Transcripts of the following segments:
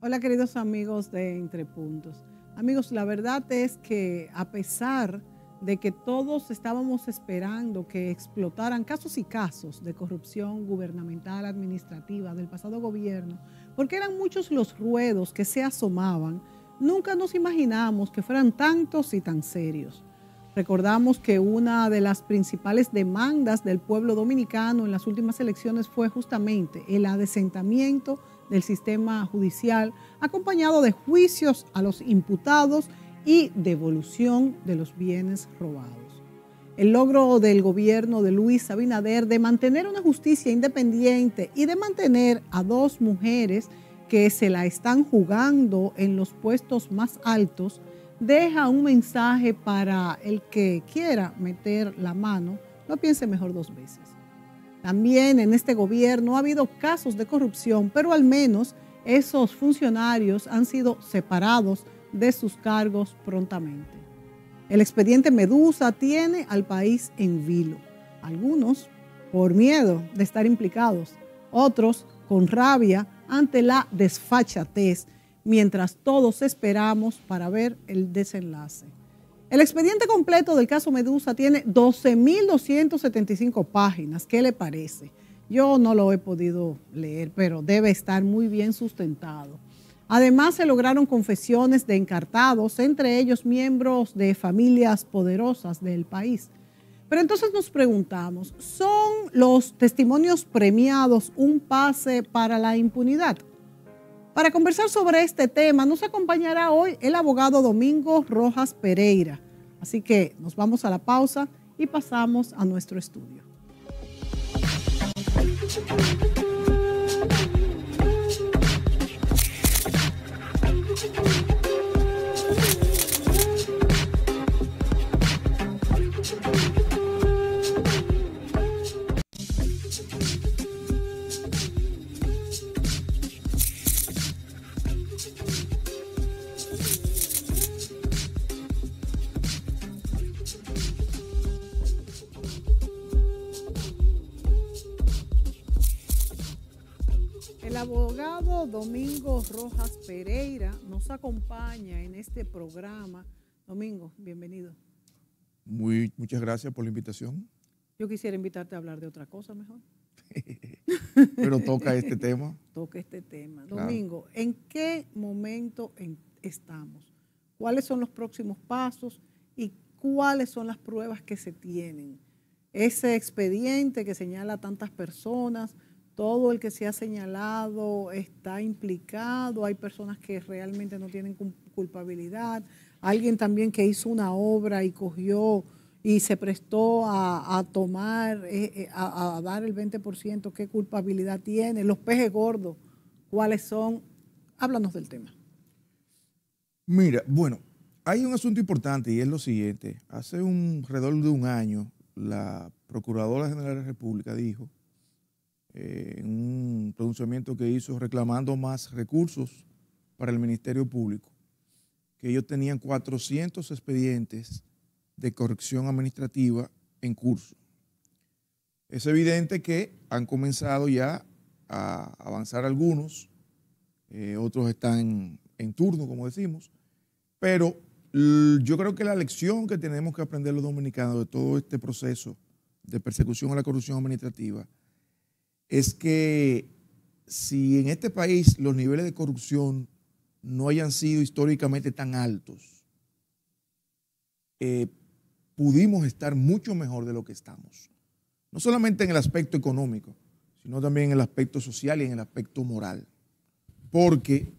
Hola queridos amigos de Entre Puntos. Amigos, la verdad es que a pesar de que todos estábamos esperando que explotaran casos y casos de corrupción gubernamental, administrativa, del pasado gobierno, porque eran muchos los ruedos que se asomaban, nunca nos imaginamos que fueran tantos y tan serios. Recordamos que una de las principales demandas del pueblo dominicano en las últimas elecciones fue justamente el adesentamiento del sistema judicial, acompañado de juicios a los imputados y devolución de los bienes robados el logro del gobierno de Luis Abinader de mantener una justicia independiente y de mantener a dos mujeres que se la están jugando en los puestos más altos, deja un mensaje para el que quiera meter la mano, no piense mejor dos veces. También en este gobierno ha habido casos de corrupción, pero al menos esos funcionarios han sido separados de sus cargos prontamente. El expediente Medusa tiene al país en vilo. Algunos por miedo de estar implicados, otros con rabia ante la desfachatez, mientras todos esperamos para ver el desenlace. El expediente completo del caso Medusa tiene 12.275 páginas. ¿Qué le parece? Yo no lo he podido leer, pero debe estar muy bien sustentado. Además, se lograron confesiones de encartados, entre ellos miembros de familias poderosas del país. Pero entonces nos preguntamos, ¿son los testimonios premiados un pase para la impunidad? Para conversar sobre este tema nos acompañará hoy el abogado Domingo Rojas Pereira. Así que nos vamos a la pausa y pasamos a nuestro estudio. Domingo Rojas Pereira nos acompaña en este programa. Domingo, bienvenido. Muy, muchas gracias por la invitación. Yo quisiera invitarte a hablar de otra cosa mejor. Pero toca este tema. Toca este tema. Domingo, ¿en qué momento estamos? ¿Cuáles son los próximos pasos y cuáles son las pruebas que se tienen? Ese expediente que señala tantas personas, todo el que se ha señalado está implicado, hay personas que realmente no tienen culpabilidad, alguien también que hizo una obra y cogió y se prestó a, tomar, eh, eh, a, dar el 20%, ¿qué culpabilidad tiene? Los pejes gordos, ¿cuáles son? Háblanos del tema. Mira, bueno, hay un asunto importante y es lo siguiente. Hace un alrededor de un año, la Procuradora General de la República dijo eh, en un pronunciamiento que hizo reclamando más recursos para el Ministerio Público, que ellos tenían 400 expedientes de corrección administrativa en curso. Es evidente que han comenzado ya a avanzar algunos, eh, otros están en turno, como decimos, pero yo creo que la lección que tenemos que aprender los dominicanos de todo este proceso de persecución a la corrupción administrativa es que si en este país los niveles de corrupción no hayan sido históricamente tan altos, eh, pudimos estar mucho mejor de lo que estamos. No solamente en el aspecto económico, sino también en el aspecto social y en el aspecto moral. Porque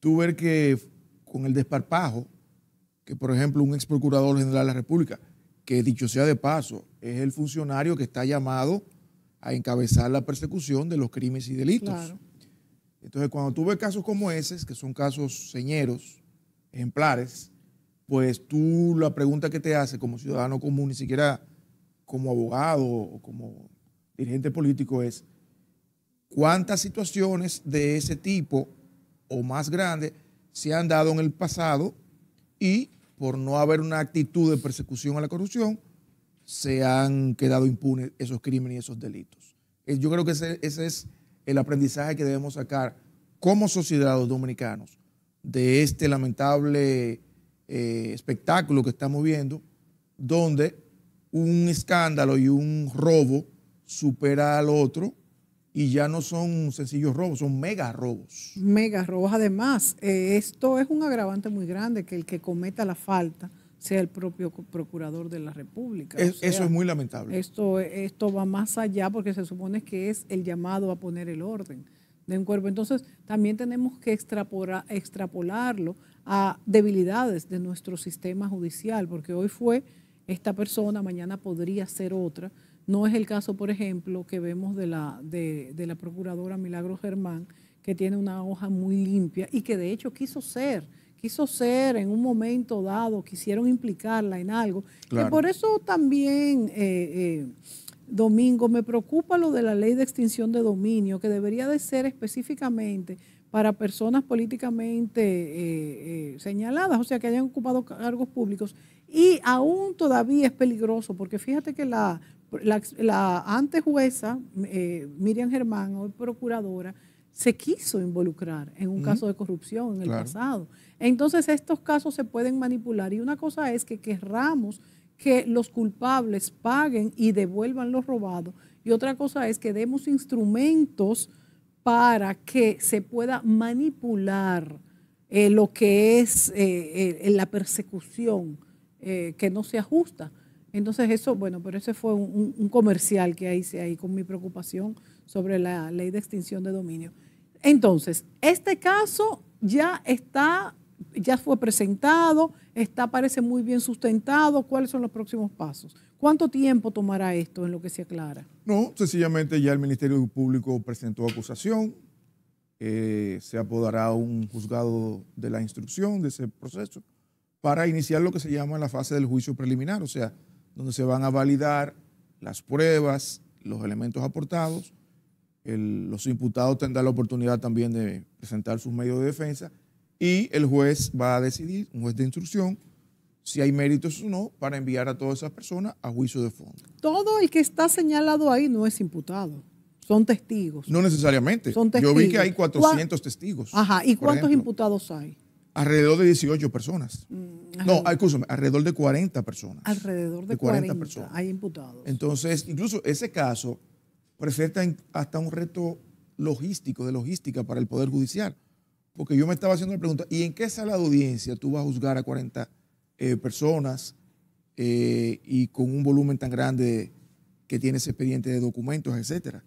tuve tú que con el desparpajo, que por ejemplo un ex procurador general de la República que dicho sea de paso, es el funcionario que está llamado a encabezar la persecución de los crímenes y delitos. Entonces, cuando tú ves casos como esos que son casos señeros, ejemplares, pues tú la pregunta que te hace como ciudadano común, ni siquiera como abogado o como dirigente político, es cuántas situaciones de ese tipo o más grandes se han dado en el pasado y por no haber una actitud de persecución a la corrupción, se han quedado impunes esos crímenes y esos delitos. Eh, yo creo que ese, es el aprendizaje que debemos sacar como sociedad los dominicanos de este lamentable eh, espectáculo que estamos viendo, donde un escándalo y un robo supera al otro y ya no son sencillos robos, son mega robos. Mega robos. Además, eh, esto es un agravante muy grande que el que cometa la falta sea el propio procurador de la República. eso es muy lamentable. Esto, esto va más allá porque se supone que es el llamado a poner el orden de un cuerpo. Entonces, también tenemos que extrapolarlo a debilidades de nuestro sistema judicial, porque hoy fue esta persona, mañana podría ser otra. No es el caso, por ejemplo, que vemos de la, de, la procuradora Milagro Germán, que tiene una hoja muy limpia y que de hecho quiso ser, quiso ser en un momento dado, quisieron implicarla en algo. Y por eso también, eh, eh, Domingo, me preocupa lo de la ley de extinción de dominio, que debería de ser específicamente para personas políticamente eh, señaladas, o sea, que hayan ocupado cargos públicos y aún todavía es peligroso, porque fíjate que la, la, eh, Miriam Germán, hoy procuradora, se quiso involucrar en un caso de corrupción en el pasado. Entonces estos casos se pueden manipular y una cosa es que querramos que los culpables paguen y devuelvan los robados y otra cosa es que demos instrumentos para que se pueda manipular eh, lo que es eh, la persecución eh, que no se ajusta. Entonces eso, bueno, pero ese fue un, comercial que hice ahí con mi preocupación sobre la ley de extinción de dominio. Entonces, este caso ya está, ya fue presentado, está, parece muy bien sustentado. ¿Cuáles son los próximos pasos? ¿Cuánto tiempo tomará esto en lo que se aclara? No, sencillamente ya el Ministerio Público presentó acusación, eh, se apodará un juzgado de la instrucción de ese proceso para iniciar lo que se llama la fase del juicio preliminar, o sea, donde se van a validar las pruebas, los elementos aportados, los imputados tendrán la oportunidad también de presentar sus medios de defensa y el juez va a decidir, un juez de instrucción, si hay méritos o no para enviar a todas esas personas a juicio de fondo. Todo el que está señalado ahí no es imputado, son testigos. No necesariamente. Yo vi que hay 400 testigos. Ajá, ¿y cuántos imputados hay? alrededor de 18 personas. Mm, no, escúchame, alrededor de 40 personas. Alrededor de, 40, personas. Hay imputados. Entonces, incluso ese caso presenta hasta un reto logístico, de logística para el Poder Judicial. Porque yo me estaba haciendo la pregunta, ¿y en qué sala de audiencia tú vas a juzgar a 40 eh, personas eh, y con un volumen tan grande que tiene ese expediente de documentos, etcétera?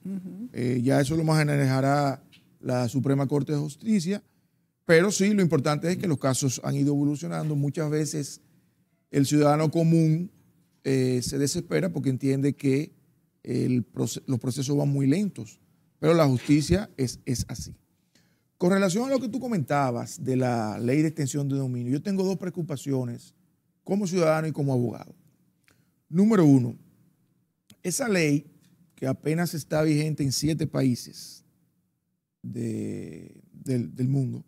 Eh, ya eso lo más manejará la Suprema Corte de Justicia pero sí, lo importante es que los casos han ido evolucionando. Muchas veces el ciudadano común eh, se desespera porque entiende que los procesos van muy lentos, pero la justicia es, es así. Con relación a lo que tú comentabas de la ley de extensión de dominio, yo tengo dos preocupaciones como ciudadano y como abogado. Número uno, esa ley que apenas está vigente en siete países del mundo,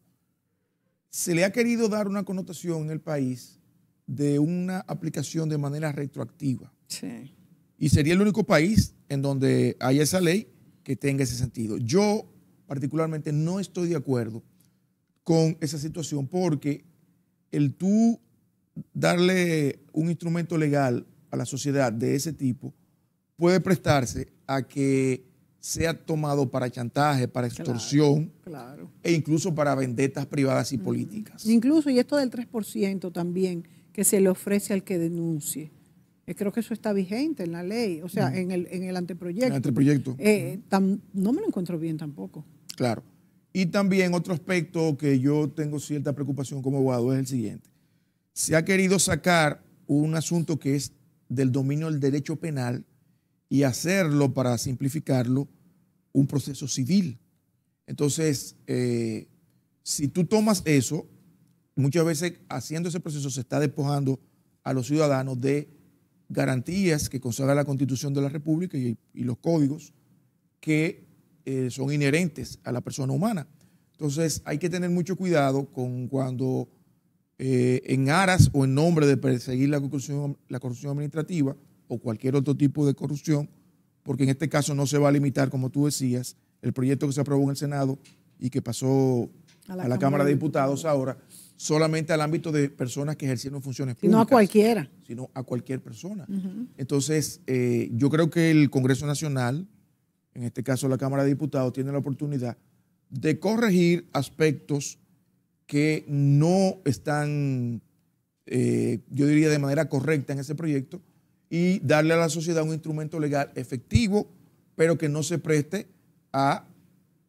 se le ha querido dar una connotación en el país de una aplicación de manera retroactiva. Sí. Y sería el único país en donde haya esa ley que tenga ese sentido. Yo particularmente no estoy de acuerdo con esa situación porque el tú darle un instrumento legal a la sociedad de ese tipo puede prestarse a que sea tomado para chantaje, para extorsión claro, e incluso para vendetas privadas y políticas. Incluso, y esto del 3% también, que se le ofrece al que denuncie. Eh, creo que eso está vigente en la ley, o sea, en, el, anteproyecto. En el anteproyecto. Eh, no me lo encuentro bien tampoco. Claro. Y también otro aspecto que yo tengo cierta preocupación como abogado es el siguiente. Se ha querido sacar un asunto que es del dominio del derecho penal y hacerlo, para simplificarlo, un proceso civil. Entonces, eh, si tú tomas eso, muchas veces haciendo ese proceso se está despojando a los ciudadanos de garantías que consagra la Constitución de la República y, los códigos que eh, son inherentes a la persona humana. Entonces hay que tener mucho cuidado con cuando eh, en aras o en nombre de perseguir la corrupción, la corrupción administrativa o cualquier otro tipo de corrupción, porque en este caso no se va a limitar, como tú decías, el proyecto que se aprobó en el Senado y que pasó a la, Cámara, de Diputados ahora, solamente al ámbito de personas que ejercieron funciones públicas. Sino a cualquiera. Sino a cualquier persona. Entonces, eh, yo creo que el Congreso Nacional, en este caso la Cámara de Diputados, tiene la oportunidad de corregir aspectos que no están, eh, yo diría, de manera correcta en ese proyecto y darle a la sociedad un instrumento legal efectivo, pero que no se preste a,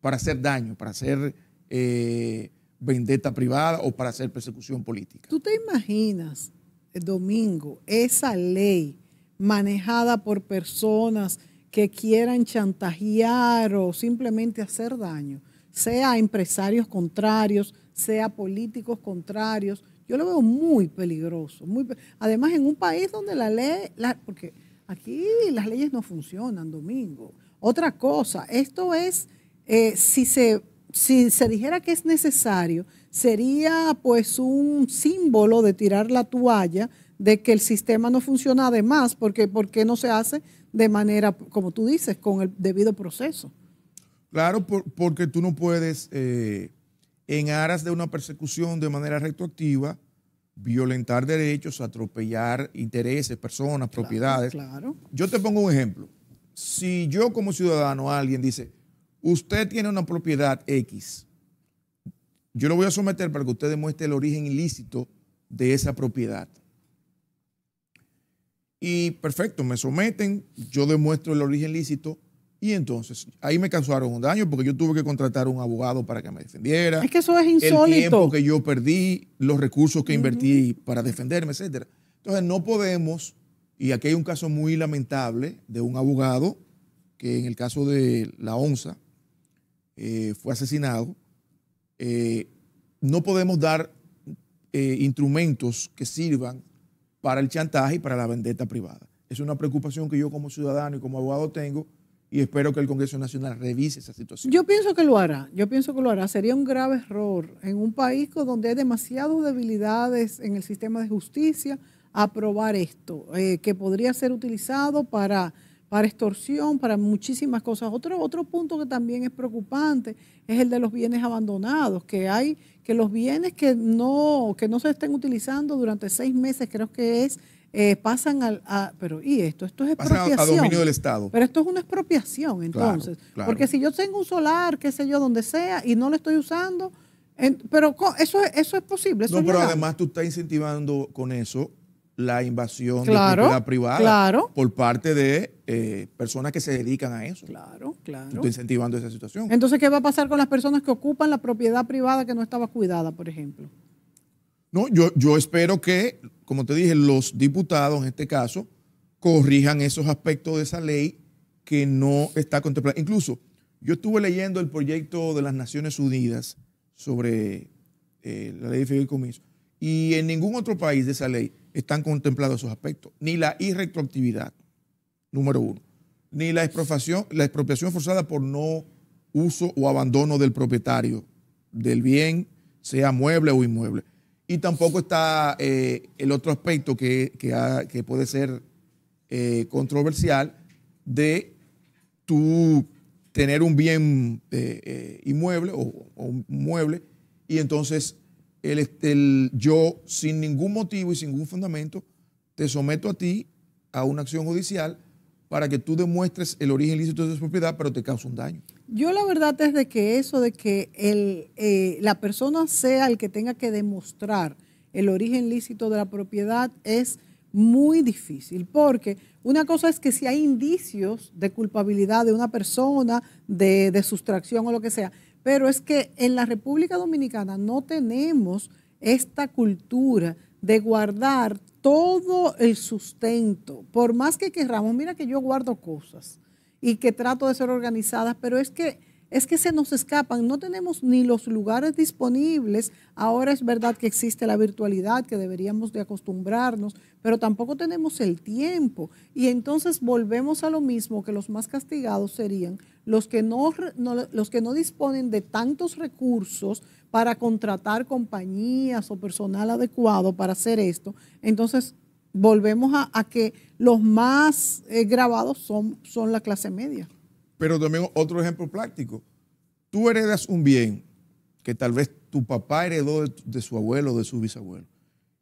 para hacer daño, para hacer eh, vendetta privada o para hacer persecución política. ¿Tú te imaginas, eh, Domingo, esa ley manejada por personas que quieran chantajear o simplemente hacer daño, sea empresarios contrarios, sea políticos contrarios, yo lo veo muy peligroso. Muy, además, en un país donde la ley, porque aquí las leyes no funcionan, Domingo. Otra cosa, esto es, eh, si, se, si se dijera que es necesario, sería pues un símbolo de tirar la toalla de que el sistema no funciona además, porque, qué no se hace de manera, como tú dices, con el debido proceso. Claro, porque tú no puedes eh, en aras de una persecución de manera retroactiva, violentar derechos, atropellar intereses, personas, propiedades. Claro. Yo te pongo un ejemplo. Si yo como ciudadano alguien dice, usted tiene una propiedad X, yo lo voy a someter para que usted demuestre el origen ilícito de esa propiedad. Y perfecto, me someten, yo demuestro el origen ilícito, y entonces, ahí me causaron un daño porque yo tuve que contratar a un abogado para que me defendiera. Es que eso es insólito. El tiempo que yo perdí, los recursos que invertí para defenderme, etcétera. Entonces, no podemos, y aquí hay un caso muy lamentable de un abogado que en el caso de la ONSA eh, fue asesinado. Eh, no podemos dar eh, instrumentos que sirvan para el chantaje y para la vendetta privada. Es una preocupación que yo como ciudadano y como abogado tengo y espero que el Congreso Nacional revise esa situación. Yo pienso que lo hará, yo pienso que lo hará. Sería un grave error en un país donde hay demasiadas debilidades en el sistema de justicia aprobar esto, eh, que podría ser utilizado para, para extorsión, para muchísimas cosas. Otro, otro punto que también es preocupante es el de los bienes abandonados, que hay que los bienes que no, que no se estén utilizando durante seis meses, creo que es, eh, pasan al, a, pero y esto, esto es expropiación. Pasan a, dominio del Estado. Pero esto es una expropiación, entonces. Porque si yo tengo un solar, qué sé yo, donde sea, y no lo estoy usando, pero eso, eso es posible. no, pero además tú estás incentivando con eso la invasión de la propiedad privada por parte de eh, personas que se dedican a eso. Claro, claro. Estoy incentivando esa situación. Entonces, ¿qué va a pasar con las personas que ocupan la propiedad privada que no estaba cuidada, por ejemplo? No, yo, yo espero que, como te dije, los diputados en este caso corrijan esos aspectos de esa ley que no está contemplada. Incluso, yo estuve leyendo el proyecto de las Naciones Unidas sobre eh, la ley de fideicomiso y en ningún otro país de esa ley están contemplados esos aspectos. Ni la irretroactividad, número uno. Ni la expropiación, la expropiación forzada por no uso o abandono del propietario del bien, sea mueble o inmueble. Y tampoco está eh, el otro aspecto que, puede ser eh, controversial de tú tener un bien eh, inmueble o, o un mueble y entonces yo sin ningún motivo y sin ningún fundamento te someto a ti a una acción judicial para que tú demuestres el origen lícito de su propiedad, pero te causa un daño. Yo la verdad es de que eso de que eh, la persona sea el que tenga que demostrar el origen lícito de la propiedad es muy difícil, porque una cosa es que si hay indicios de culpabilidad de una persona, de, de sustracción o lo que sea, pero es que en la República Dominicana no tenemos esta cultura de guardar todo el sustento, por más que querramos, mira que yo guardo cosas y que trato de ser organizadas, pero es que es que se nos escapan, no tenemos ni los lugares disponibles. Ahora es verdad que existe la virtualidad, que deberíamos de acostumbrarnos, pero tampoco tenemos el tiempo. Y entonces volvemos a lo mismo, que los más castigados serían los que no, los que no disponen de tantos recursos para contratar compañías o personal adecuado para hacer esto. Entonces volvemos a, que los más eh, grabados son, son la clase media. Pero también otro ejemplo práctico. Tú heredas un bien que tal vez tu papá heredó de, su abuelo o de su bisabuelo.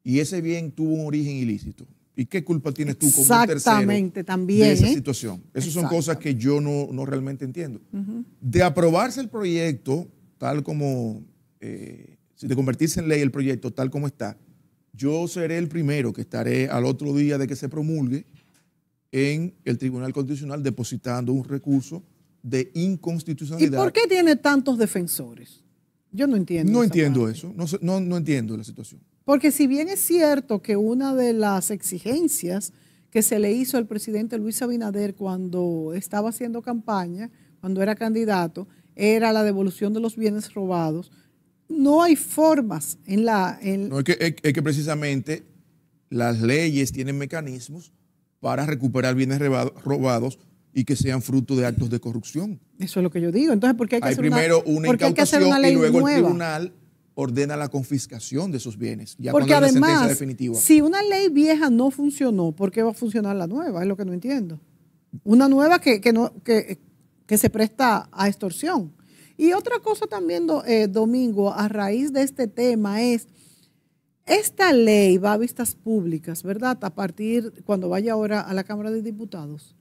Y ese bien tuvo un origen ilícito. ¿Y qué culpa tienes tú como tercero de esa ¿eh? situación? Esas son cosas que yo no, realmente entiendo. De aprobarse el proyecto, tal como, eh, de convertirse en ley el proyecto tal como está, yo seré el primero que estaré al otro día de que se promulgue en el Tribunal Constitucional depositando un recurso de inconstitucionalidad. ¿Y por qué tiene tantos defensores? Yo no entiendo. No entiendo eso, no, entiendo la situación. Porque si bien es cierto que una de las exigencias que se le hizo al presidente Luis Abinader cuando estaba haciendo campaña, cuando era candidato, era la devolución de los bienes robados. No hay formas en la... En... No, que, es que precisamente las leyes tienen mecanismos para recuperar bienes robados y que sean fruto de actos de corrupción. Eso es lo que yo digo. Entonces, ¿por qué hay que hacer primero una, incautación una ley y luego el tribunal ordena la confiscación de esos bienes, ya porque además, Si una ley vieja no funcionó, ¿por qué va a funcionar la nueva? Es lo que no entiendo. Una nueva que, no, que, se presta a extorsión. Y otra cosa también, eh, Domingo, a raíz de este tema es esta ley va a vistas públicas, ¿verdad? A partir cuando vaya ahora a la Cámara de Diputados.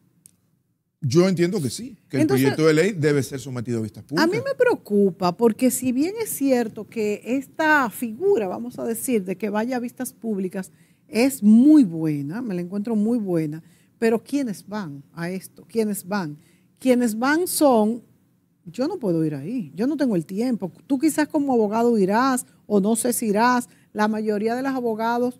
Yo entiendo que sí, que el proyecto de ley debe ser sometido a vistas públicas. A mí me preocupa porque si bien es cierto que esta figura, vamos a decir, de que vaya a vistas públicas es muy buena, me la encuentro muy buena, pero ¿quiénes van a esto? ¿Quiénes van? Quienes van son, yo no puedo ir ahí, yo no tengo el tiempo, tú quizás como abogado irás o no sé si irás, la mayoría de los abogados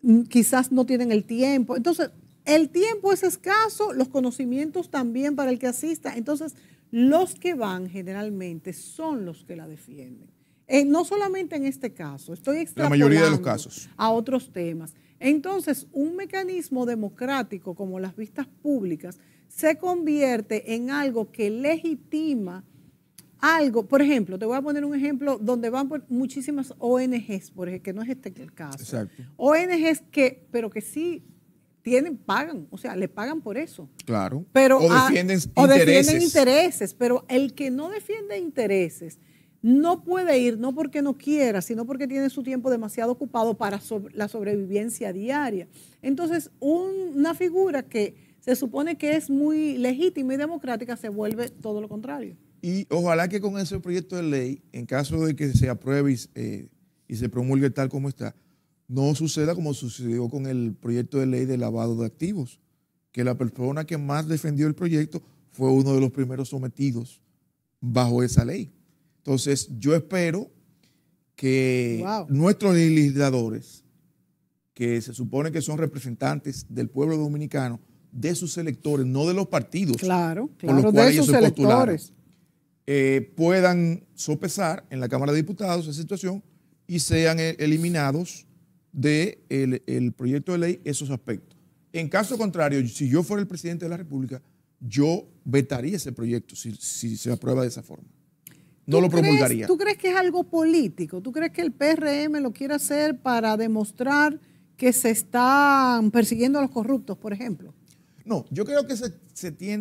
mm, quizás no tienen el tiempo. Entonces, el tiempo es escaso, los conocimientos también para el que asista. Entonces, los que van generalmente son los que la defienden. Eh, no solamente en este caso, estoy extrapolando la mayoría de los casos. a otros temas. Entonces, un mecanismo democrático como las vistas públicas se convierte en algo que legitima algo, por ejemplo, te voy a poner un ejemplo donde van por muchísimas ONGs, por ejemplo, que no es este el caso. ONGs que, pero que sí tienen, pagan, o sea, le pagan por eso. Claro. Pero o, defienden, intereses. Pero el que no defiende intereses no puede ir, no porque no quiera, sino porque tiene su tiempo demasiado ocupado para la sobrevivencia diaria. Entonces, una figura que se supone que es muy legítima y democrática se vuelve todo lo contrario. Y ojalá que con ese proyecto de ley, en caso de que se apruebe eh, y, se promulgue tal como está, no suceda como sucedió con el proyecto de ley de lavado de activos, que la persona que más defendió el proyecto fue uno de los primeros sometidos bajo esa ley. Entonces, yo espero que nuestros legisladores, que se supone que son representantes del pueblo dominicano, de sus electores, no de los partidos, claro, los cuales de ellos eh, puedan sopesar en la Cámara de Diputados esa situación y sean eh, eliminados del de el proyecto de ley esos aspectos. En caso contrario, si yo fuera el presidente de la República, yo vetaría ese proyecto si, se aprueba de esa forma. No lo promulgaría. ¿Tú crees que es algo político? ¿Tú crees que el PRM lo quiere hacer para demostrar que se están persiguiendo a los corruptos, por ejemplo? No, yo creo que se,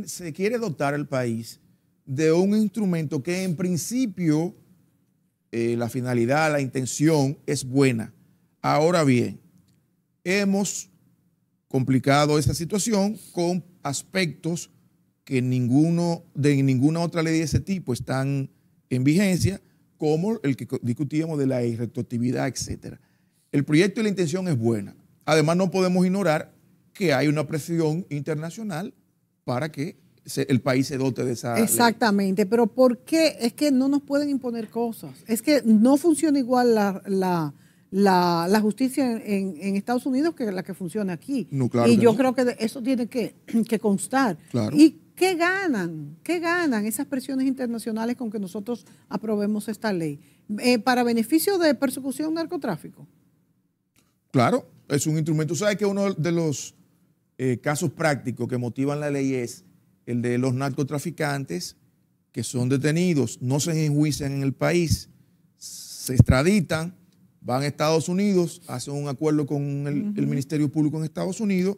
se quiere dotar al país de un instrumento que en principio eh, la finalidad, la intención es buena. Ahora bien, hemos complicado esa situación con aspectos que ninguno, de ninguna otra ley de ese tipo están en vigencia, como el que discutíamos de la irretroactividad, etc. El proyecto y la intención es buena. Además, no podemos ignorar que hay una presión internacional para que el país se dote de esa. Exactamente, pero ¿por qué? Es que no nos pueden imponer cosas. Es que no funciona igual la, justicia en, Estados Unidos que la que funciona aquí. y yo creo que eso tiene que, constar. ¿Y qué ganan? ¿Qué ganan esas presiones internacionales con que nosotros aprobemos esta ley? Eh, ¿Para beneficio de persecución narcotráfico? Claro, es un instrumento. ¿Sabes que uno de los eh, casos prácticos que motivan la ley es el de los narcotraficantes que son detenidos, no se enjuician en el país, se extraditan, van a Estados Unidos, hacen un acuerdo con el, Ministerio Público en Estados Unidos,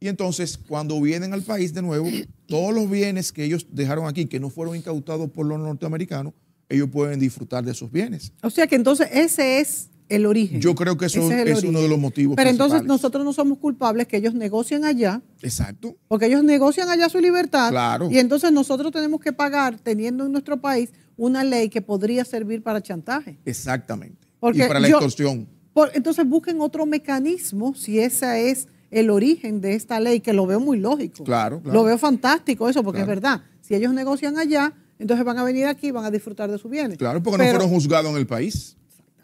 y entonces cuando vienen al país de nuevo, todos los bienes que ellos dejaron aquí, que no fueron incautados por los norteamericanos, ellos pueden disfrutar de esos bienes. O sea que entonces ese es el origen. Yo creo que eso es, uno de los motivos. Pero entonces nosotros no somos culpables que ellos negocien allá. Exacto. Porque ellos negocian allá su libertad. Claro. Y entonces nosotros tenemos que pagar, teniendo en nuestro país, una ley que podría servir para chantaje. Exactamente. y para la extorsión. Por, entonces busquen otro mecanismo si ese es el origen de esta ley, que lo veo muy lógico. Claro, Lo veo fantástico eso, porque es verdad. Si ellos negocian allá, entonces van a venir aquí y van a disfrutar de sus bienes. Claro, porque no fueron juzgados en el país.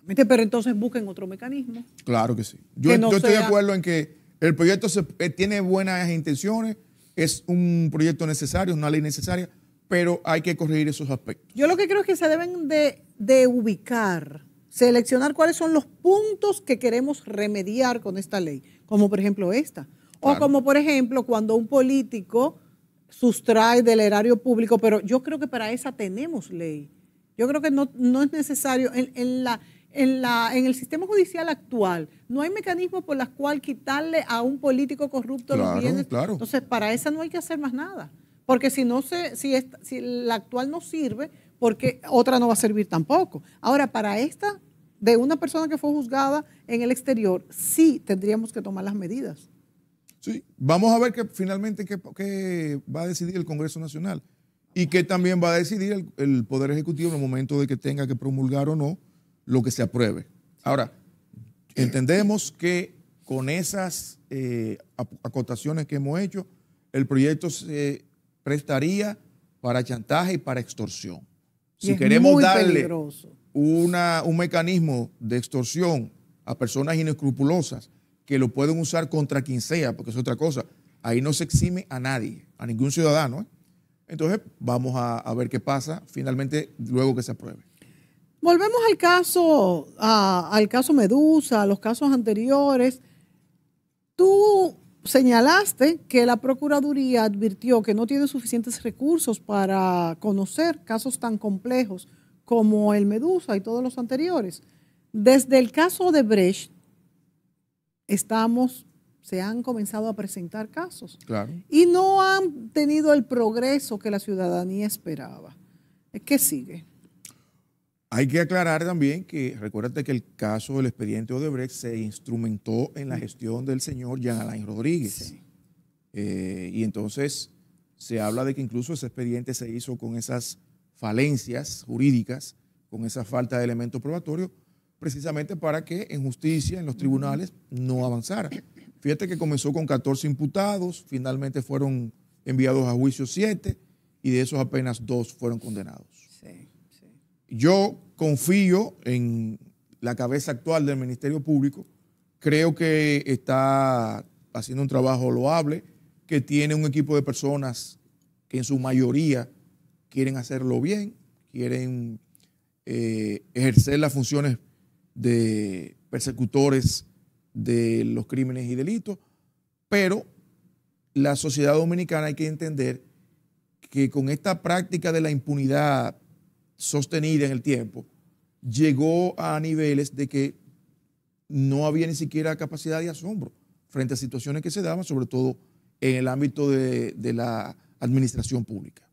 Este, pero entonces busquen otro mecanismo. Claro que sí. Yo, e- estoy de acuerdo en que el proyecto eh, tiene buenas intenciones, es un proyecto necesario, es una ley necesaria, pero hay que corregir esos aspectos. Yo lo que creo es que se deben de, ubicar, seleccionar cuáles son los puntos que queremos remediar con esta ley, como por ejemplo esta, o como por ejemplo cuando un político sustrae del erario público, pero yo creo que para esa tenemos ley. Yo creo que no, es necesario en, en la en, el sistema judicial actual no hay mecanismos por los cuales quitarle a un político corrupto los bienes. Entonces, para esa no hay que hacer más nada. Porque si, no se, si, la actual no sirve, porque otra no va a servir tampoco. Ahora, para esta de una persona que fue juzgada en el exterior, sí tendríamos que tomar las medidas. Sí, vamos a ver que finalmente qué, va a decidir el Congreso Nacional y qué también va a decidir el, Poder Ejecutivo en el momento de que tenga que promulgar o no lo que se apruebe. Ahora, entendemos que con esas eh, acotaciones que hemos hecho, el proyecto se prestaría para chantaje y para extorsión. si queremos darle un mecanismo de extorsión a personas inescrupulosas que lo pueden usar contra quien sea, porque es otra cosa, ahí no se exime a nadie, a ningún ciudadano. ¿eh? Entonces, vamos a ver qué pasa finalmente luego que se apruebe. Volvemos al caso, al caso Medusa, a los casos anteriores. Tú señalaste que la Procuraduría advirtió que no tiene suficientes recursos para conocer casos tan complejos como el Medusa y todos los anteriores. Desde el caso de Brecht, estamos, se han comenzado a presentar casos y no han tenido el progreso que la ciudadanía esperaba. ¿Qué sigue? Hay que aclarar también que, recuérdate que el caso del expediente Odebrecht se instrumentó en la gestión del señor Jean Alain Rodríguez. Eh, y entonces se habla de que incluso ese expediente se hizo con esas falencias jurídicas, con esa falta de elementos probatorios, precisamente para que en justicia, en los tribunales, no avanzara. Fíjate que comenzó con 14 imputados, finalmente fueron enviados a juicio 7 y de esos apenas dos fueron condenados. Sí. Yo confío en la cabeza actual del Ministerio Público. Creo que está haciendo un trabajo loable, que tiene un equipo de personas que en su mayoría quieren hacerlo bien, quieren eh, ejercer las funciones de persecutores de los crímenes y delitos, pero la sociedad dominicana hay que entender que con esta práctica de la impunidad sostenida en el tiempo, llegó a niveles de que no había ni siquiera capacidad de asombro frente a situaciones que se daban, sobre todo en el ámbito de, la administración pública.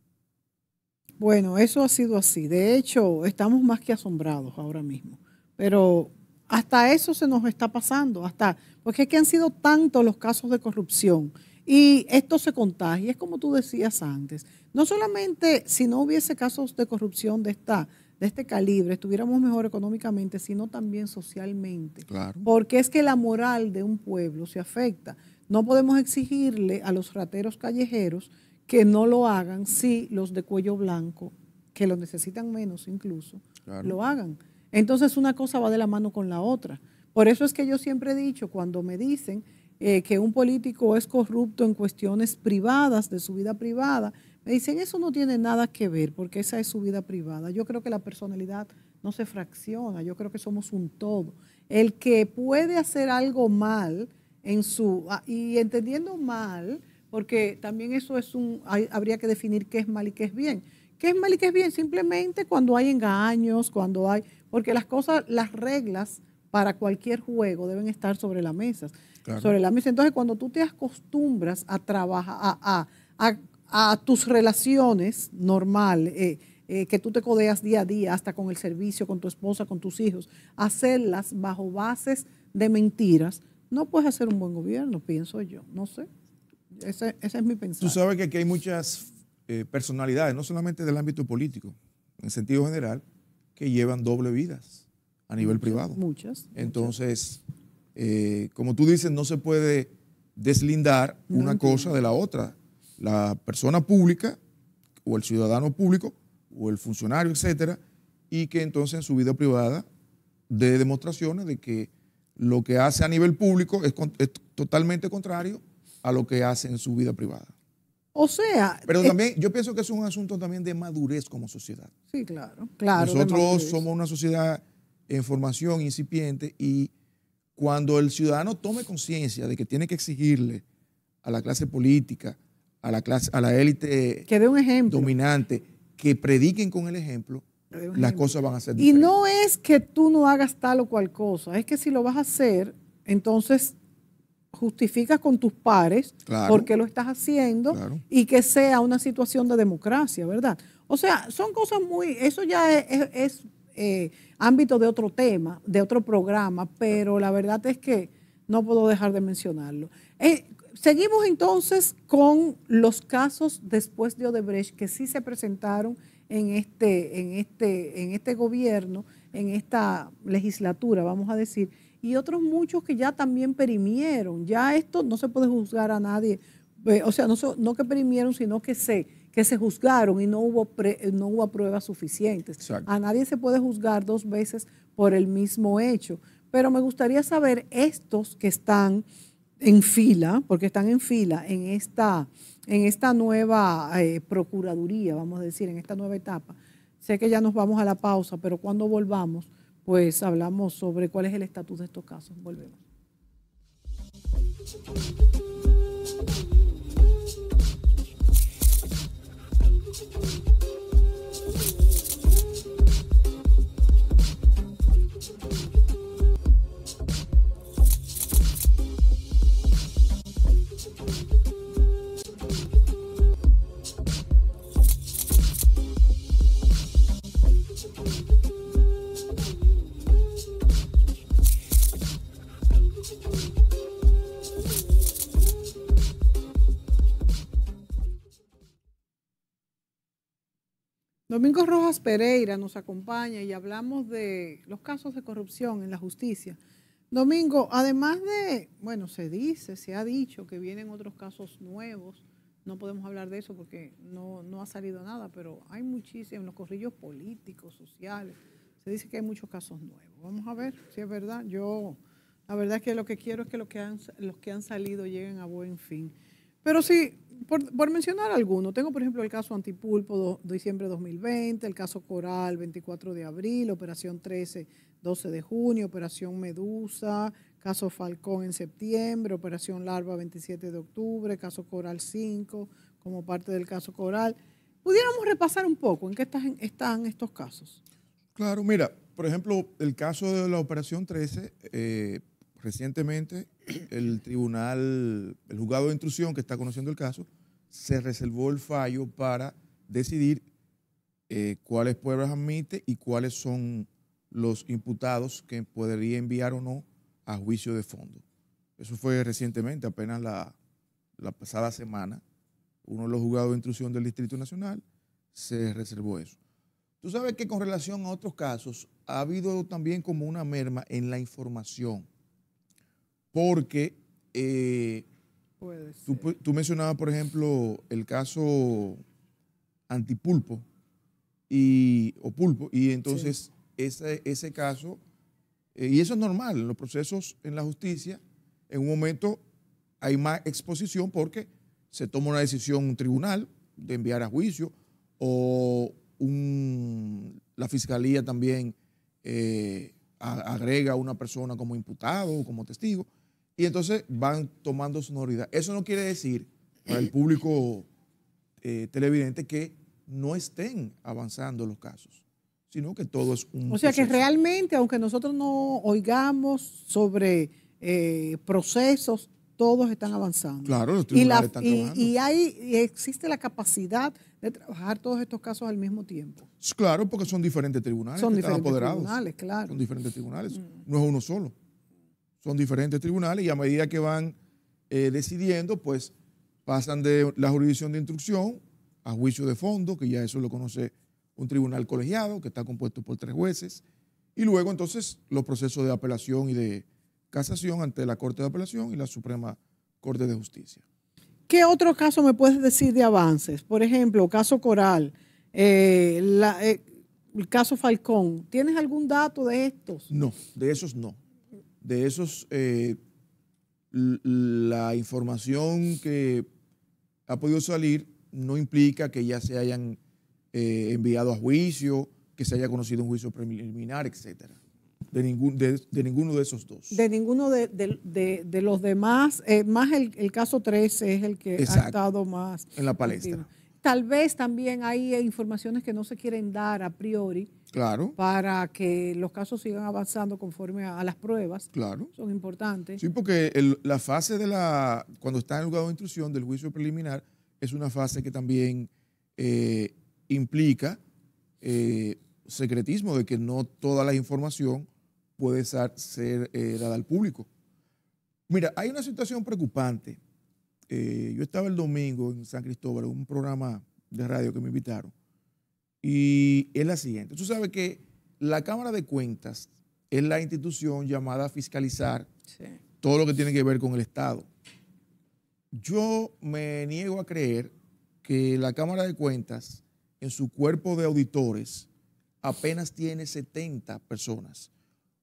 Bueno, eso ha sido así. De hecho, estamos más que asombrados ahora mismo. Pero hasta eso se nos está pasando, hasta porque es que han sido tantos los casos de corrupción y esto se contagia, es como tú decías antes. No solamente si no hubiese casos de corrupción de, esta, de este calibre, estuviéramos mejor económicamente, sino también socialmente. Claro. Porque es que la moral de un pueblo se afecta. No podemos exigirle a los rateros callejeros que no lo hagan si los de cuello blanco, que lo necesitan menos incluso, lo hagan. Entonces una cosa va de la mano con la otra. Por eso es que yo siempre he dicho, cuando me dicen eh, que un político es corrupto en cuestiones privadas, de su vida privada, me dicen, eso no tiene nada que ver porque esa es su vida privada. Yo creo que la personalidad no se fracciona, yo creo que somos un todo. El que puede hacer algo mal en su, ah, y entendiendo mal, porque también eso es un, habría que definir qué es mal y qué es bien. ¿Qué es mal y qué es bien? Simplemente cuando hay engaños, cuando hay, porque las cosas, las reglas para cualquier juego deben estar sobre la mesa. Sobre la mesa. Entonces, cuando tú te acostumbras a trabajar, a, a a tus relaciones normales, eh, eh, que tú te codeas día a día, hasta con el servicio, con tu esposa, con tus hijos, hacerlas bajo bases de mentiras, no puedes hacer un buen gobierno, pienso yo. No sé. Ese, es mi pensamiento. Tú sabes que aquí hay muchas eh, personalidades, no solamente del ámbito político, en sentido general, que llevan doble vidas a nivel privado. Muchas. Entonces, como tú dices, no se puede deslindar una cosa de la otra la persona pública o el ciudadano público o el funcionario, etcétera, y que entonces en su vida privada dé demostraciones de que lo que hace a nivel público es, totalmente contrario a lo que hace en su vida privada. O sea. Pero eh, también, yo pienso que es un asunto también de madurez como sociedad. Sí, claro, claro. Nosotros somos una sociedad en formación incipiente y cuando el ciudadano tome conciencia de que tiene que exigirle a la clase política, a la clase, a la élite que un ejemplo. dominante, que prediquen con el ejemplo, las cosas van a ser diferentes. Y no es que tú no hagas tal o cual cosa, es que si lo vas a hacer, entonces justificas con tus pares porque lo estás haciendo y que sea una situación de democracia, ¿verdad? O sea, son cosas muy, eso ya es, eh, ámbito de otro tema, de otro programa, pero la verdad es que no puedo dejar de mencionarlo. Eh, seguimos entonces con los casos después de Odebrecht que sí se presentaron en este, en este, en este gobierno, en esta legislatura, vamos a decir, y otros muchos que ya también perimieron. Ya esto no se puede juzgar a nadie, eh, o sea, no, no que perimieron, sino que se, que se juzgaron y no hubo, no hubo pruebas suficientes. A nadie se puede juzgar dos veces por el mismo hecho. Pero me gustaría saber estos que están en fila, porque están en fila en esta, en esta nueva eh, procuraduría, vamos a decir, en esta nueva etapa. Sé que ya nos vamos a la pausa, pero cuando volvamos, pues hablamos sobre cuál es el estatus de estos casos. Volvemos. Domingo Rojas Pereira nos acompaña y hablamos de los casos de corrupción en la justicia. Domingo, además de, bueno, se dice, se ha dicho que vienen otros casos nuevos, no podemos hablar de eso porque no, no ha salido nada, pero hay muchísimos, los corrillos políticos, sociales, se dice que hay muchos casos nuevos. Vamos a ver si es verdad. Yo, la verdad es que lo que quiero es que los que han, los que han salido lleguen a buen fin. Pero si por, mencionar algunos, tengo por ejemplo el caso Antipulpo, diciembre diciembre 2020, el caso Coral, 24 de abril, Operación 13, 12 de junio, Operación Medusa, caso Falcón en septiembre, Operación Larva 27 de octubre, caso Coral 5, como parte del caso Coral. ¿Pudiéramos repasar un poco en qué están, están estos casos? Claro, mira, por ejemplo, el caso de la Operación 13, eh, recientemente el tribunal, el juzgado de intrusión que está conociendo el caso, se reservó el fallo para decidir eh, cuáles pruebas admite y cuáles son los imputados que podría enviar o no a juicio de fondo. Eso fue recientemente, apenas la, pasada semana. Uno de los juzgados de intrusión del Distrito Nacional se reservó eso. Tú sabes que con relación a otros casos ha habido también como una merma en la información porque eh, tú, mencionabas, por ejemplo, el caso antipulpo y, o pulpo, y entonces ese, caso, eh, y eso es normal, en los procesos en la justicia, en un momento hay más exposición porque se toma una decisión un tribunal de enviar a juicio o la fiscalía también eh, agrega a una persona como imputado o como testigo. Y entonces van tomando sonoridad. Eso no quiere decir para el público eh, televidente que no estén avanzando los casos, sino que todo es un... O sea que realmente, aunque nosotros no oigamos sobre eh, procesos, todos están avanzando. Claro, los tribunales y están trabajando. Y, hay, existe la capacidad de trabajar todos estos casos al mismo tiempo. Claro, porque son diferentes tribunales. Son diferentes tribunales, claro. Son diferentes tribunales, mm. no es uno solo son diferentes tribunales y a medida que van eh, decidiendo, pues pasan de la jurisdicción de instrucción a juicio de fondo, que ya eso lo conoce un tribunal colegiado, que está compuesto por tres jueces, y luego entonces los procesos de apelación y de casación ante la Corte de Apelación y la Suprema Corte de Justicia. ¿Qué otro caso me puedes decir de avances? Por ejemplo, caso Coral, eh, eh, el caso Falcón. ¿Tienes algún dato de estos? No, de esos no de esos, eh, la información que ha podido salir no implica que ya se hayan eh, enviado a juicio, que se haya conocido un juicio preliminar, etcétera. De, ningún, de, ninguno de esos dos. De ninguno de, los demás, eh, más el, caso 13 es el que ha estado más. En la palestra tal vez también hay eh, informaciones que no se quieren dar a priori. Claro. Para que los casos sigan avanzando conforme a, las pruebas. Claro. Son importantes. Sí, porque la fase de la. Cuando está en el lugar de instrucción del juicio preliminar, es una fase que también eh, implica eh, secretismo, de que no toda la información puede ser, dada al público. Mira, hay una situación preocupante eh, yo estaba el domingo en San Cristóbal en un programa de radio que me invitaron. Y es la siguiente. Tú sabes que la Cámara de Cuentas es la institución llamada a fiscalizar todo lo que tiene que ver con el Estado. Yo me niego a creer que la Cámara de Cuentas, en su cuerpo de auditores, apenas tiene 70 personas.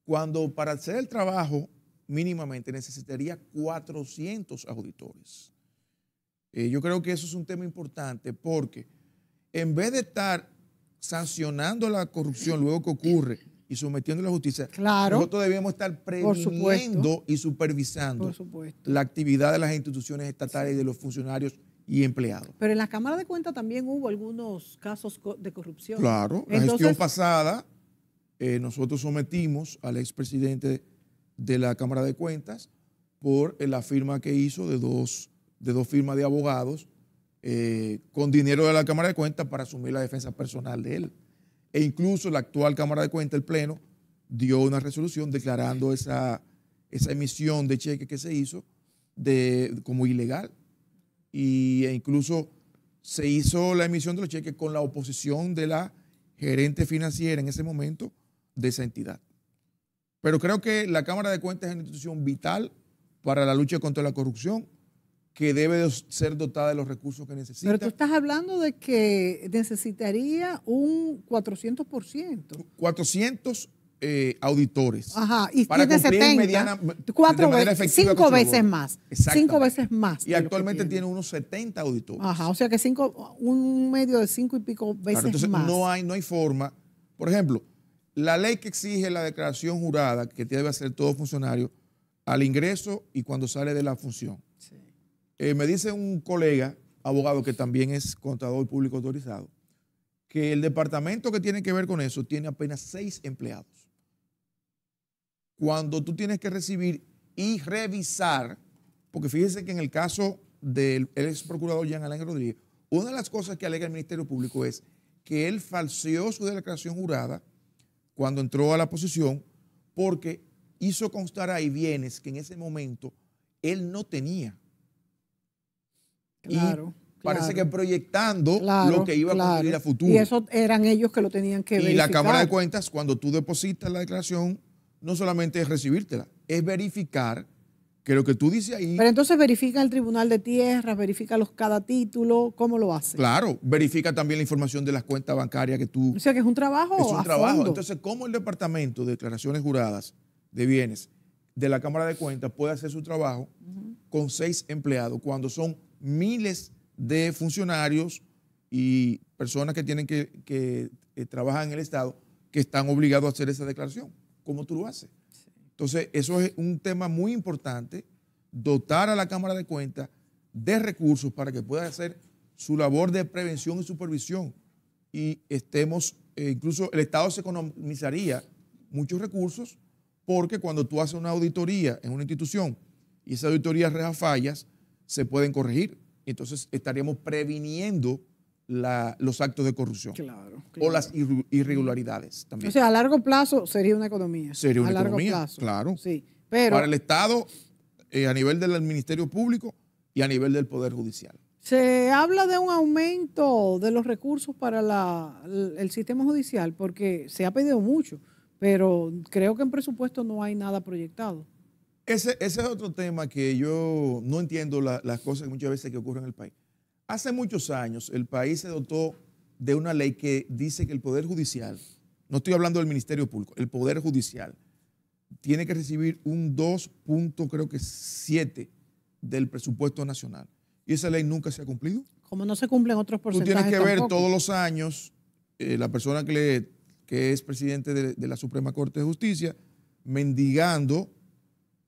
Cuando para hacer el trabajo mínimamente necesitaría 400 auditores. Eh, yo creo que eso es un tema importante porque en vez de estar sancionando la corrupción luego que ocurre y sometiendo a la justicia, nosotros debíamos estar previniendo y supervisando la actividad de las instituciones estatales y de los funcionarios y empleados. Pero en la Cámara de Cuentas también hubo algunos casos de corrupción. Claro, la gestión pasada eh, nosotros sometimos al expresidente de la Cámara de Cuentas por eh, la firma que hizo de dos, de dos firmas de abogados eh, con dinero de la Cámara de Cuentas para asumir la defensa personal de él. E incluso la actual Cámara de Cuentas, el Pleno, dio una resolución declarando esa, emisión de cheque que se hizo de, como ilegal. e incluso se hizo la emisión de los cheques con la oposición de la gerente financiera en ese momento de esa entidad. Pero creo que la Cámara de Cuentas es una institución vital para la lucha contra la corrupción que debe ser dotada de los recursos que necesita. Pero tú estás hablando de que necesitaría un 400%. 400 eh, auditores. Ajá, y tiene 70, mediana, cuatro cinco veces más. Exacto. Cinco veces más. Y actualmente tiene. unos 70 auditores. Ajá, o sea que cinco, un medio de cinco y pico veces más. entonces No hay, no hay forma. Por ejemplo, la ley que exige la declaración jurada que debe hacer todo funcionario al ingreso y cuando sale de la función. Eh, me dice un colega, abogado que también es contador público autorizado, que el departamento que tiene que ver con eso tiene apenas seis empleados. Cuando tú tienes que recibir y revisar, porque fíjese que en el caso del ex procurador Jean Alain Rodríguez, una de las cosas que alega el Ministerio Público es que él falseó su declaración jurada cuando entró a la posición porque hizo constar ahí bienes que en ese momento él no tenía. Claro. parece que proyectando lo que iba a conseguir a futuro. Y eso eran ellos que lo tenían que ver. Y la Cámara de Cuentas, cuando tú depositas la declaración, no solamente es recibírtela, es verificar que lo que tú dices ahí... Pero entonces verifica el Tribunal de Tierras, verifica los, cada título, ¿cómo lo hace? Claro, verifica también la información de las cuentas bancarias que tú... O sea, que es un trabajo Es un trabajo. Entonces, ¿cómo el Departamento de Declaraciones Juradas de Bienes de la Cámara de Cuentas puede hacer su trabajo con seis empleados cuando son miles de funcionarios y personas que tienen que, que eh, trabajan en el Estado que están obligados a hacer esa declaración? ¿Cómo tú lo haces? Entonces, eso es un tema muy importante, dotar a la Cámara de Cuentas de recursos para que pueda hacer su labor de prevención y supervisión. Y estemos, eh, incluso el Estado se economizaría muchos recursos porque cuando tú haces una auditoría en una institución y esa auditoría reja fallas, se pueden corregir. Entonces estaríamos previniendo los actos de corrupción o las irregularidades también. O sea, a largo plazo sería una economía. Sería una economía, claro. Sí, pero, para el Estado, eh, a nivel del Ministerio Público y a nivel del Poder Judicial. Se habla de un aumento de los recursos para la, el sistema judicial porque se ha pedido mucho, pero creo que en presupuesto no hay nada proyectado. Ese, ese es otro tema que yo no entiendo las cosas muchas veces que ocurren en el país. Hace muchos años el país se dotó de una ley que dice que el Poder Judicial, no estoy hablando del Ministerio Público, el Poder Judicial tiene que recibir un 2.7 creo que del presupuesto nacional. Y esa ley nunca se ha cumplido. Como no se cumplen otros porcentajes. Tú tienes que ver todos los años eh, la persona que, es presidente de, de, la Suprema Corte de Justicia mendigando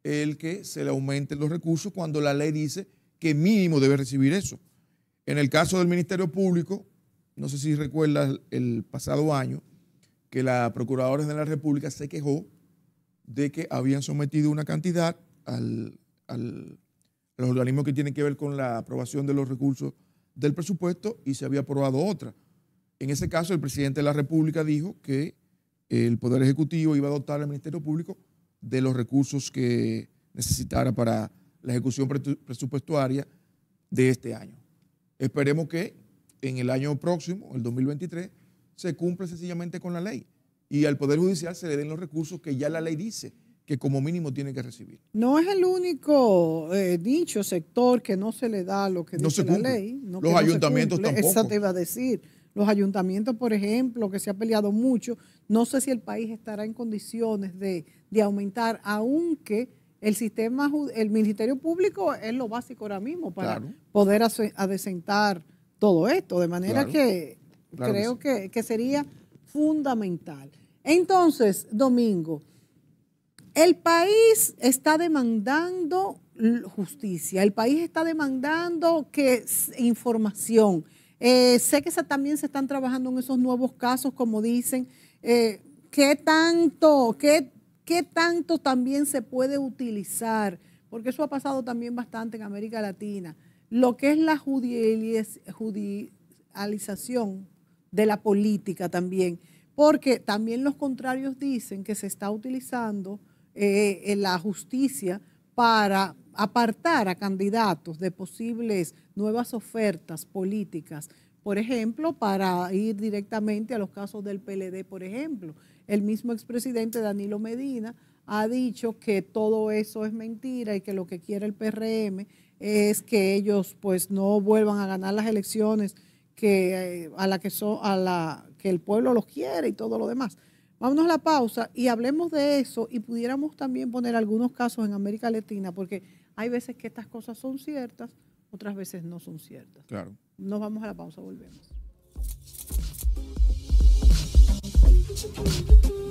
el que se le aumenten los recursos cuando la ley dice que mínimo debe recibir eso. En el caso del Ministerio Público, no sé si recuerdas el pasado año que la Procuradora de la República se quejó de que habían sometido una cantidad al, a los organismos que tienen que ver con la aprobación de los recursos del presupuesto y se había aprobado otra. En ese caso, el presidente de la República dijo que el Poder Ejecutivo iba a dotar al Ministerio Público de los recursos que necesitara para la ejecución presupuestaria de este año. Esperemos que en el año próximo, el 2023, se cumpla sencillamente con la ley y al Poder Judicial se le den los recursos que ya la ley dice que como mínimo tiene que recibir. No es el único dicho eh, sector que no se le da lo que dice la ley. No los ayuntamientos tampoco. Esa te iba a decir. Los ayuntamientos, por ejemplo, que se ha peleado mucho, no sé si el país estará en condiciones de, de aumentar, aunque el sistema, el Ministerio Público es lo básico ahora mismo para poder adecentar todo esto, de manera que creo que, sería fundamental. Entonces, Domingo, el país está demandando justicia, el país está demandando que información. Eh, sé que también se están trabajando en esos nuevos casos, como dicen. Eh, ¿Qué tanto, qué ¿Qué tanto también se puede utilizar? Porque eso ha pasado también bastante en América Latina. Lo que es la judicialización de la política también. Porque también los contrarios dicen que se está utilizando eh, la justicia para apartar a candidatos de posibles nuevas ofertas políticas, por ejemplo, para ir directamente a los casos del PLD, por ejemplo, el mismo expresidente Danilo Medina ha dicho que todo eso es mentira y que lo que quiere el PRM es que ellos pues no vuelvan a ganar las elecciones que eh, a la que a la que el pueblo los quiere y todo lo demás. Vámonos a la pausa y hablemos de eso y pudiéramos también poner algunos casos en América Latina porque hay veces que estas cosas son ciertas, otras veces no son ciertas. Claro. Nos vamos a la pausa, volvemos. Thank you.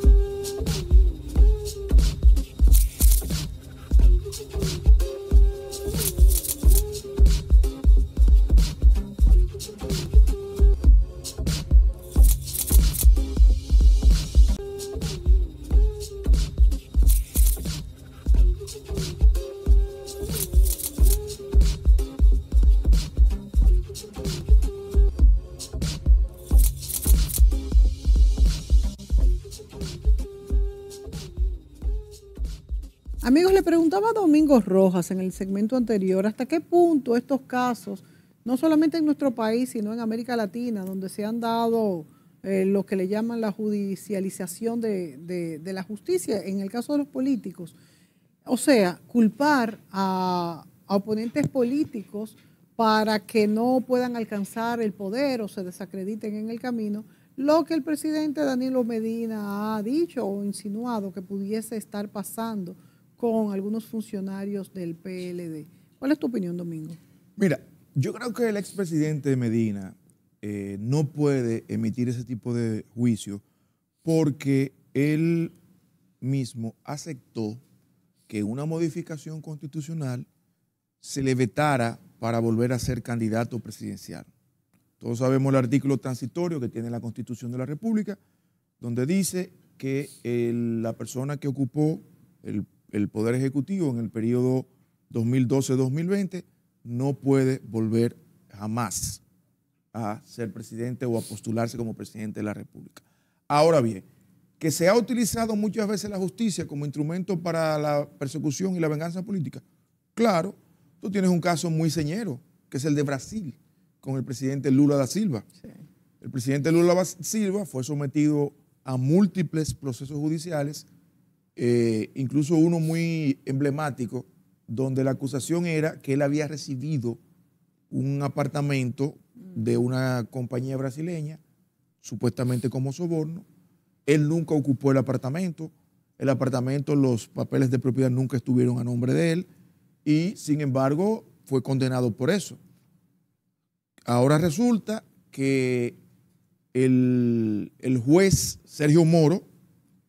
Rojas en el segmento anterior, ¿hasta qué punto estos casos, no solamente en nuestro país, sino en América Latina, donde se han dado eh, lo que le llaman la judicialización de, la justicia, en el caso de los políticos? O sea, culpar a, a oponentes políticos para que no puedan alcanzar el poder o se desacrediten en el camino, lo que el presidente Danilo Medina ha dicho o insinuado que pudiese estar pasando con algunos funcionarios del PLD. ¿Cuál es tu opinión, Domingo? Mira, yo creo que el expresidente Medina eh, no puede emitir ese tipo de juicio porque él mismo aceptó que una modificación constitucional se le vetara para volver a ser candidato presidencial. Todos sabemos el artículo transitorio que tiene la Constitución de la República, donde dice que la persona que ocupó el el Poder Ejecutivo en el periodo 2012-2020 no puede volver jamás a ser presidente o a postularse como presidente de la República. Ahora bien, que se ha utilizado muchas veces la justicia como instrumento para la persecución y la venganza política. Claro, tú tienes un caso muy señero, que es el de Brasil, con el presidente Lula da Silva. El presidente Lula da Silva fue sometido a múltiples procesos judiciales eh, incluso uno muy emblemático, donde la acusación era que él había recibido un apartamento de una compañía brasileña, supuestamente como soborno. Él nunca ocupó el apartamento, el apartamento, los papeles de propiedad nunca estuvieron a nombre de él y sin embargo fue condenado por eso. Ahora resulta que el juez Sergio Moro,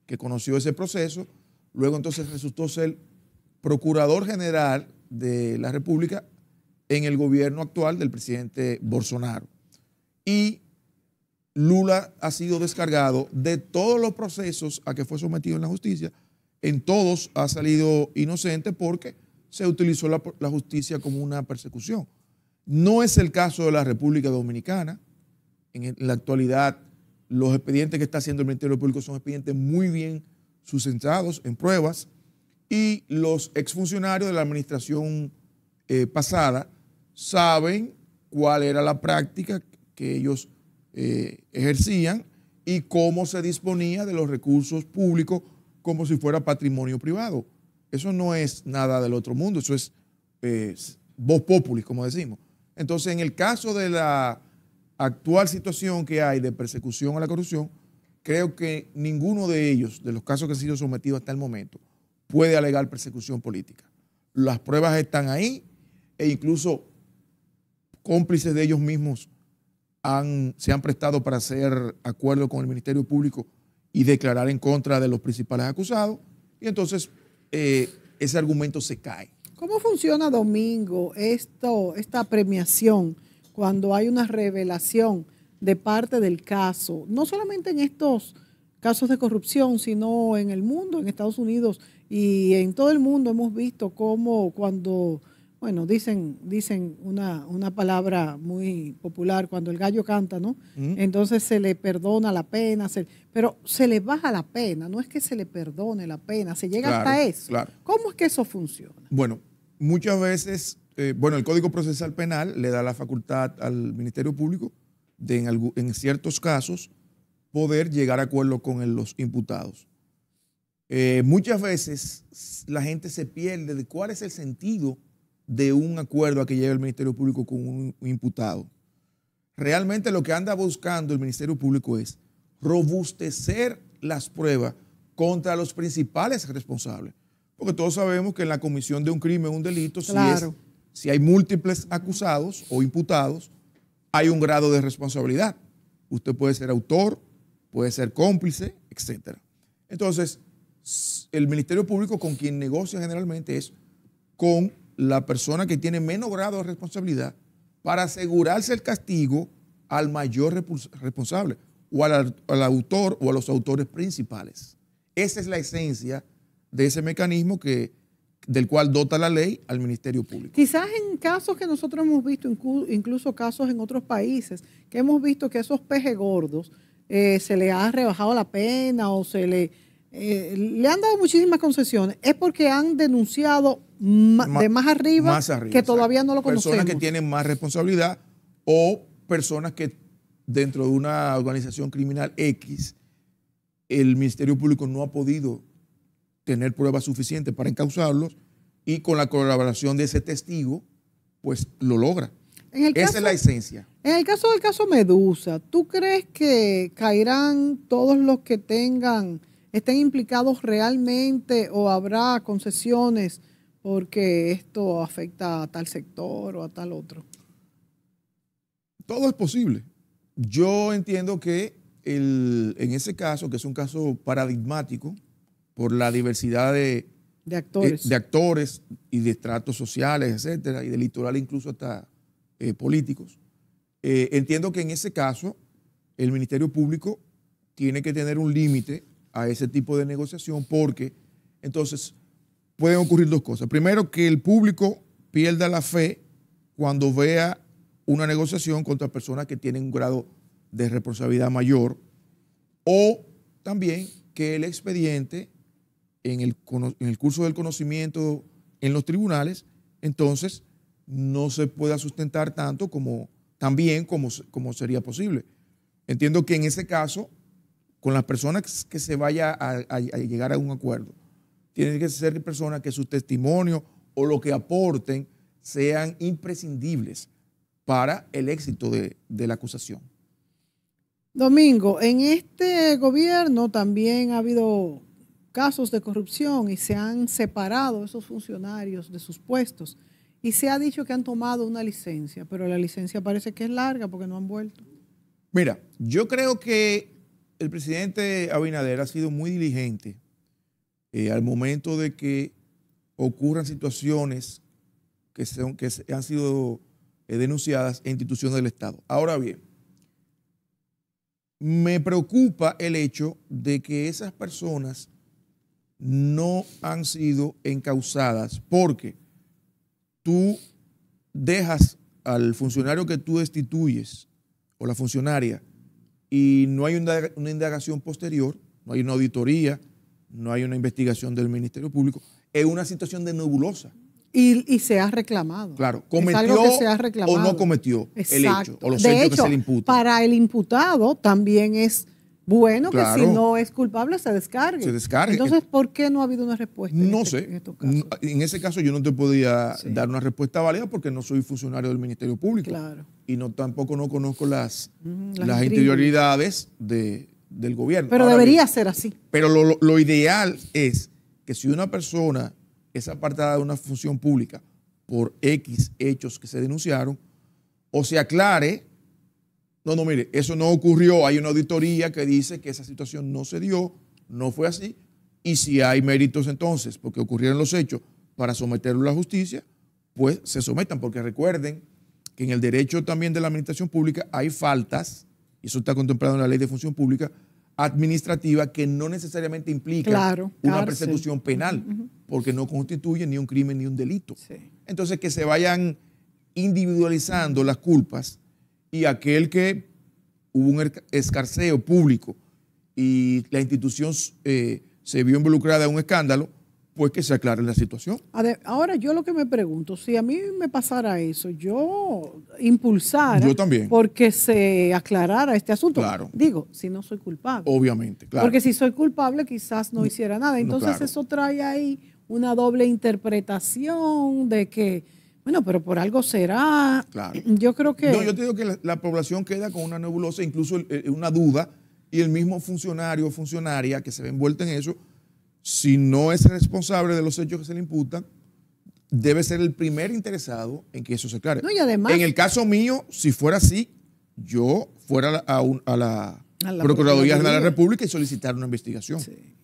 que conoció ese proceso, Luego entonces resultó ser procurador general de la República en el gobierno actual del presidente Bolsonaro. Y Lula ha sido descargado de todos los procesos a que fue sometido en la justicia. En todos ha salido inocente porque se utilizó la, justicia como una persecución. No es el caso de la República Dominicana. En, en la actualidad, los expedientes que está haciendo el Ministerio Público son expedientes muy bien sustentados en pruebas, y los exfuncionarios de la administración eh, pasada saben cuál era la práctica que ellos eh, ejercían y cómo se disponía de los recursos públicos como si fuera patrimonio privado. Eso no es nada del otro mundo, eso es vos voz como decimos. Entonces, en el caso de la actual situación que hay de persecución a la corrupción, creo que ninguno de ellos, de los casos que han sido sometidos hasta el momento, puede alegar persecución política. Las pruebas están ahí e incluso cómplices de ellos mismos se han prestado para hacer acuerdo con el Ministerio Público y declarar en contra de los principales acusados. Y entonces eh, ese argumento se cae. ¿Cómo funciona, Domingo, esto, esta premiación cuando hay una revelación? de parte del caso, no solamente en estos casos de corrupción, sino en el mundo, en Estados Unidos y en todo el mundo hemos visto cómo cuando, bueno, dicen, dicen una, una palabra muy popular, cuando el gallo canta, ¿no? Mm. Entonces se le perdona la pena, pero se le baja la pena, no es que se le perdone la pena, se llega hasta eso. ¿Cómo es que eso funciona? Bueno, muchas veces, eh, bueno, el Código Procesal Penal le da la facultad al Ministerio Público en, ciertos casos poder llegar a acuerdos con los imputados. Eh, muchas veces la gente se pierde de cuál es el sentido de un acuerdo a que llegue el Ministerio Público con un, imputado. Realmente lo que anda buscando el Ministerio Público es robustecer las pruebas contra los principales responsables. Porque todos sabemos que en la comisión de un crimen, un delito, si hay múltiples acusados o imputados, hay un grado de responsabilidad. Usted puede ser autor, puede ser cómplice, etc. Entonces, el Ministerio Público con quien negocia generalmente es con la persona que tiene menos grado de responsabilidad para asegurarse el castigo al mayor responsable o al, al, autor o a los autores principales. Esa es la esencia de ese mecanismo que del cual dota la ley al Ministerio Público. Quizás en casos que nosotros hemos visto, incluso casos en otros países, que hemos visto que a esos peje gordos eh, se le ha rebajado la pena o se le, eh, le han dado muchísimas concesiones, es porque han denunciado de más arriba, que todavía no lo conocemos. Personas que tienen más responsabilidad o personas que dentro de una organización criminal X, el Ministerio Público no ha podido tener pruebas suficientes para encauzarlos y con la colaboración de ese testigo, pues lo logra. Esa es la esencia. En el caso del caso Medusa, ¿tú crees que caerán todos los que tengan, estén implicados realmente o habrá concesiones porque esto afecta a tal sector o a tal otro? Todo es posible. Yo entiendo que en ese caso, que es un caso paradigmático, por la diversidad eh, de, actores. y de estratos sociales, etcétera, y de litoral incluso hasta eh, políticos. Eh, entiendo que en ese caso el Ministerio Público tiene que tener un límite a ese tipo de negociación porque entonces pueden ocurrir dos cosas. Primero, que el público pierda la fe cuando vea una negociación contra personas que tienen un grado de responsabilidad mayor o también que el expediente en el, curso del conocimiento en los tribunales, entonces no se pueda sustentar tanto como tan bien como, sería posible. Entiendo que en ese caso, con las personas que se vaya a, llegar a un acuerdo, tienen que ser personas que su testimonio o lo que aporten sean imprescindibles para el éxito de, de, la acusación. Domingo, en este gobierno también ha habido casos de corrupción y se han separado esos funcionarios de sus puestos. Y se ha dicho que han tomado una licencia, pero la licencia parece que es larga porque no han vuelto. Mira, yo creo que el presidente Abinader ha sido muy diligente eh, al momento de que ocurran situaciones que, son, que han sido eh, denunciadas en instituciones del Estado. Ahora bien, me preocupa el hecho de que esas personas no han sido encausadas porque tú dejas al funcionario que tú destituyes o la funcionaria y no hay una indagación posterior, no hay una auditoría, no hay una investigación del Ministerio Público, es una situación de nebulosa. Y, se ha reclamado. Claro, cometió o no cometió el hecho o los hechos que se le imputan. Para el imputado también es bueno, que si no es culpable se descargue. Se descargue. Entonces, ¿por qué no ha habido una respuesta? No este sé. En, ese caso yo no te podía dar una respuesta válida porque no soy funcionario del Ministerio Público. Claro. Y no tampoco no conozco las, mm, las, interioridades de, del gobierno. Pero debería ser así. Pero lo, lo ideal es que si una persona es apartada de una función pública por X hechos que se denunciaron, o se aclare no, no, mire, eso no ocurrió. Hay una auditoría que dice que esa situación no se dio, no fue así. Y si hay méritos entonces, porque ocurrieron los hechos, para someterlo a la justicia, pues se sometan, porque recuerden que en el derecho también de la administración pública hay faltas, y eso está contemplado en la ley de función pública administrativa, que no necesariamente implica una persecución penal, porque no constituye ni un crimen ni un delito. Entonces, que se vayan individualizando las culpas y aquel que hubo un escarceo público y la institución eh, se vio involucrada en un escándalo, pues que se aclare la situación. Ahora, yo lo que me pregunto, si a mí me pasara eso, yo impulsara yo también. porque se aclarara este asunto. Claro. Digo, si no soy culpable. Obviamente, claro. Porque si soy culpable, quizás no hiciera nada. Entonces eso trae ahí una doble interpretación de que bueno, pero por algo será. Yo creo que. No, yo te digo que la, población queda con una nebulosa, incluso una duda, y el mismo funcionario o funcionaria que se ve envuelta en eso, si no es responsable de los hechos que se le imputan, debe ser el primer interesado en que eso se aclare. No, y además. En el caso mío, si fuera así, yo fuera a, a la, Procuraduría General de la República y solicitar una investigación.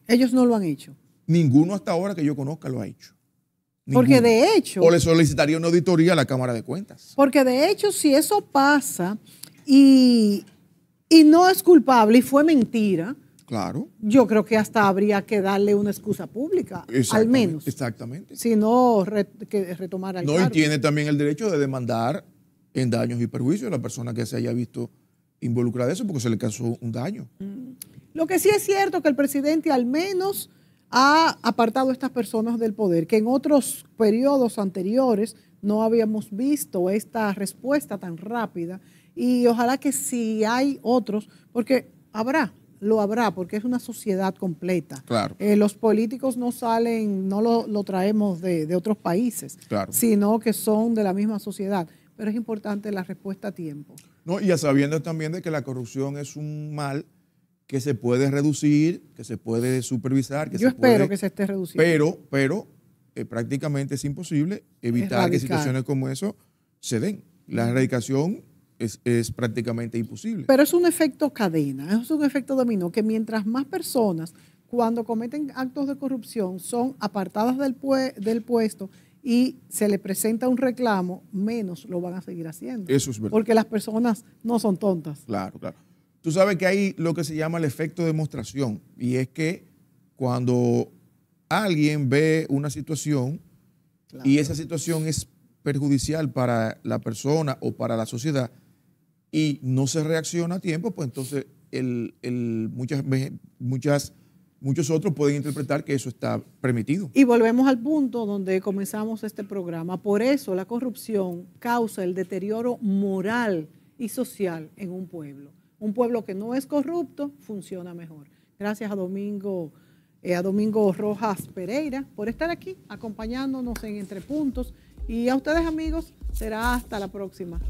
Ellos no lo han hecho. Ninguno hasta ahora que yo conozca lo ha hecho. Porque de hecho. O le solicitaría una auditoría a la Cámara de Cuentas. Porque de hecho, si eso pasa y, y no es culpable y fue mentira. Claro. Yo creo que hasta habría que darle una excusa pública, al menos. Exactamente. Si no, que retomar No, y tiene también el derecho de demandar en daños y perjuicios a la persona que se haya visto involucrada en eso porque se le causó un daño. Mm. Lo que sí es cierto que el presidente al menos ha apartado a estas personas del poder, que en otros periodos anteriores no habíamos visto esta respuesta tan rápida y ojalá que si hay otros, porque habrá, lo habrá, porque es una sociedad completa. Claro. Eh, los políticos no salen, no lo, traemos de, otros países, sino que son de la misma sociedad. Pero es importante la respuesta a tiempo. No, y sabiendo también de que la corrupción es un mal que se puede reducir, que se puede supervisar. Que Yo espero que se esté reduciendo. Pero, pero eh, prácticamente es imposible evitar que situaciones como eso se den. La erradicación es, prácticamente imposible. Pero es un efecto cadena, es un efecto dominó, que mientras más personas cuando cometen actos de corrupción son apartadas del, del puesto y se le presenta un reclamo, menos lo van a seguir haciendo. Eso es verdad. Porque las personas no son tontas. Claro, claro. Tú sabes que hay lo que se llama el efecto de demostración y es que cuando alguien ve una situación y esa situación es perjudicial para la persona o para la sociedad y no se reacciona a tiempo, pues entonces el, muchas, muchas, muchos otros pueden interpretar que eso está permitido. Y volvemos al punto donde comenzamos este programa. Por eso la corrupción causa el deterioro moral y social en un pueblo. Un pueblo que no es corrupto funciona mejor. Gracias a Domingo, eh, a Domingo Rojas Pereira por estar aquí acompañándonos en Entre Puntos. Y a ustedes amigos, será hasta la próxima.